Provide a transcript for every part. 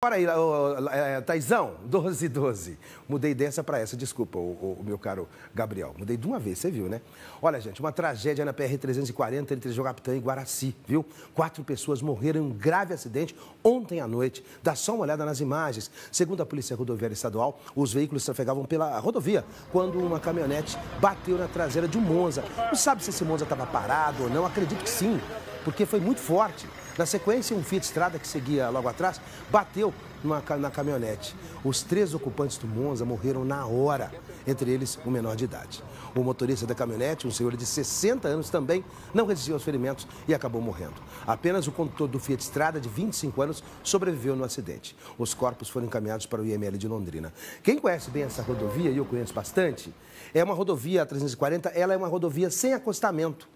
Bora aí, é, é, Taizão, 12, 12. Mudei dessa para essa, desculpa, o, o, meu caro Gabriel. Mudei de uma vez, você viu, né? Olha, gente, uma tragédia na PR-340 entre Jogapitã e Guaraci, viu? Quatro pessoas morreram em um grave acidente ontem à noite. Dá só uma olhada nas imagens. Segundo a Polícia Rodoviária Estadual, os veículos trafegavam pela rodovia quando uma caminhonete bateu na traseira de um Monza. Não sabe se esse Monza estava parado ou não, acredito que sim, porque foi muito forte. Na sequência, um Fiat Strada que seguia logo atrás bateu numa, na caminhonete. Os três ocupantes do Monza morreram na hora, entre eles o um menor de idade. O motorista da caminhonete, um senhor de 60 anos também, não resistiu aos ferimentos e acabou morrendo. Apenas o condutor do Fiat Strada, de 25 anos, sobreviveu no acidente. Os corpos foram encaminhados para o IML de Londrina. Quem conhece bem essa rodovia, e eu conheço bastante, é uma rodovia 340, ela é uma rodovia sem acostamento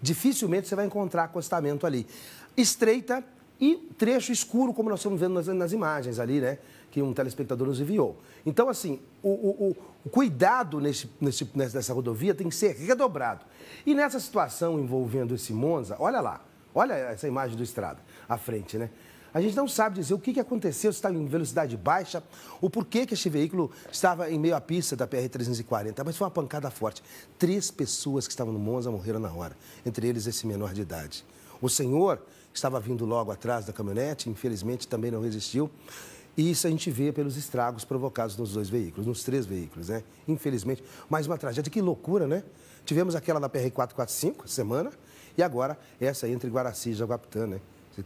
dificilmente você vai encontrar acostamento ali. Estreita e trecho escuro, como nós estamos vendo nas, nas imagens ali, né? Que um telespectador nos enviou. Então, assim, o, o, o cuidado nesse, nesse, nessa rodovia tem que ser redobrado. E nessa situação envolvendo esse Monza, olha lá, olha essa imagem do estrada à frente, né? A gente não sabe dizer o que, aconteceu, se estava em velocidade baixa, o porquê que este veículo estava em meio à pista da PR-340, mas foi uma pancada forte. Três pessoas que estavam no Monza morreram na hora, entre eles esse menor de idade. O senhor, que estava vindo logo atrás da caminhonete, infelizmente também não resistiu. E isso a gente vê pelos estragos provocados nos dois veículos, nos três veículos, né? Infelizmente, mais uma tragédia. Que loucura, né? Tivemos aquela da PR-445, semana, e agora essa entre Guaraci e Jaguapitã, né?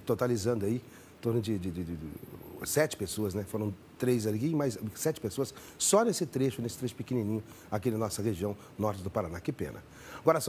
Totalizando aí torno de, de, de, de sete pessoas, né? Foram três ali, mais sete pessoas, só nesse trecho, nesse trecho pequenininho, aqui na nossa região norte do Paraná. Que pena. Agora